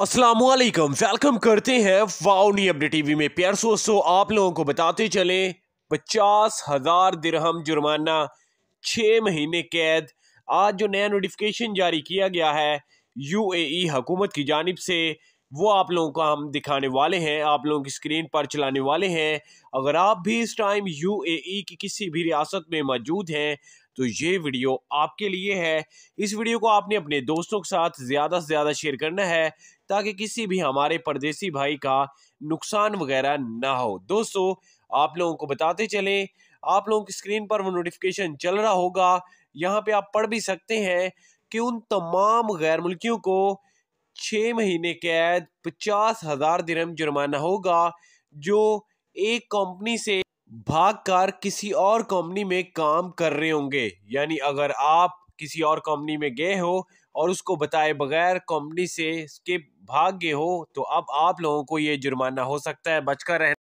Aslam welcome करते हैं वाउनी अपने टीवी में प्यार दोस्तों आप लोगों को बताते चलें पचास हज़ार दिरहम जुर्माना छः महीने कैद आज जो नया नोटिफिकेशन जारी किया गया है यू ए e हुकूमत की जानब से वो आप लोगों को हम दिखाने वाले हैं आप लोगों की स्क्रीन पर चलाने वाले हैं अगर आप भी इस टाइम यू ए की किसी भी रियासत में मौजूद हैं तो ये वीडियो आपके लिए है इस वीडियो को आपने अपने दोस्तों के साथ ज़्यादा से ज़्यादा शेयर करना है ताकि किसी भी हमारे परदेसी भाई का नुकसान वगैरह ना हो दोस्तों आप लोगों को बताते चलें आप लोगों की स्क्रीन पर वो नोटिफिकेशन चल रहा होगा यहाँ पे आप पढ़ भी सकते हैं कि उन तमाम गैर मुल्कियों को छः महीने कैद पचास हज़ार दिरम जुर्माना होगा जो एक कंपनी से भागकर किसी और कंपनी में काम कर रहे होंगे यानी अगर आप किसी और कंपनी में गए हो और उसको बताए बगैर कंपनी से के भाग गए हो तो अब आप लोगों को ये जुर्माना हो सकता है बचकर रहना